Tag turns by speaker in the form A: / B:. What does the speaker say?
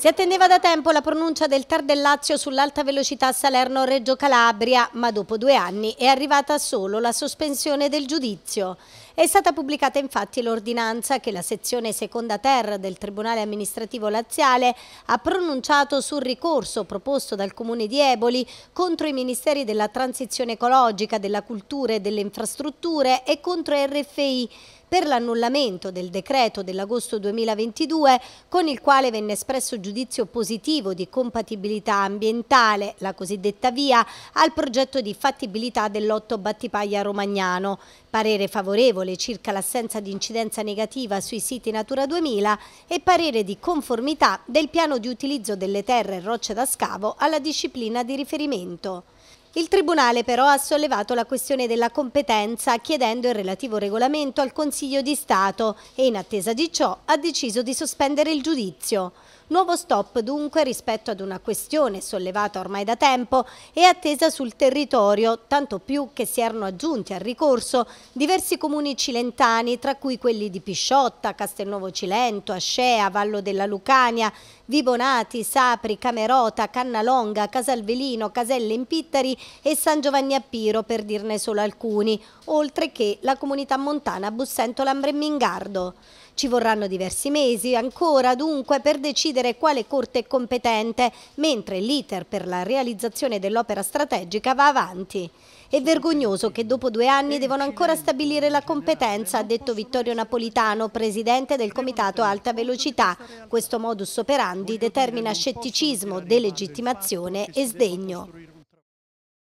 A: Si attendeva da tempo la pronuncia del TAR del Lazio sull'alta velocità Salerno-Reggio Calabria, ma dopo due anni è arrivata solo la sospensione del giudizio. È stata pubblicata infatti l'ordinanza che la sezione seconda terra del Tribunale amministrativo laziale ha pronunciato sul ricorso proposto dal Comune di Eboli contro i Ministeri della Transizione Ecologica, della Cultura e delle Infrastrutture e contro RFI per l'annullamento del decreto dell'agosto 2022 con il quale venne espresso giudizio positivo di compatibilità ambientale, la cosiddetta via, al progetto di fattibilità dell'otto Battipaglia Romagnano. Parere favorevole circa l'assenza di incidenza negativa sui siti Natura 2000 e parere di conformità del piano di utilizzo delle terre e rocce da scavo alla disciplina di riferimento. Il Tribunale però ha sollevato la questione della competenza chiedendo il relativo regolamento al Consiglio di Stato e in attesa di ciò ha deciso di sospendere il giudizio. Nuovo stop dunque rispetto ad una questione sollevata ormai da tempo e attesa sul territorio, tanto più che si erano aggiunti al ricorso diversi comuni cilentani, tra cui quelli di Pisciotta, Castelnuovo Cilento, Ascea, Vallo della Lucania, Vibonati, Sapri, Camerota, Cannalonga, Casalvelino, Caselle in Pittari e San Giovanni a Piro, per dirne solo alcuni, oltre che la comunità montana Bussento-Lambremmingardo. Ci vorranno diversi mesi ancora dunque per decidere quale corte è competente, mentre l'iter per la realizzazione dell'opera strategica va avanti. È vergognoso che dopo due anni devono ancora stabilire la competenza, ha detto Vittorio Napolitano, presidente del Comitato Alta Velocità. Questo modus operandi determina scetticismo, delegittimazione e sdegno.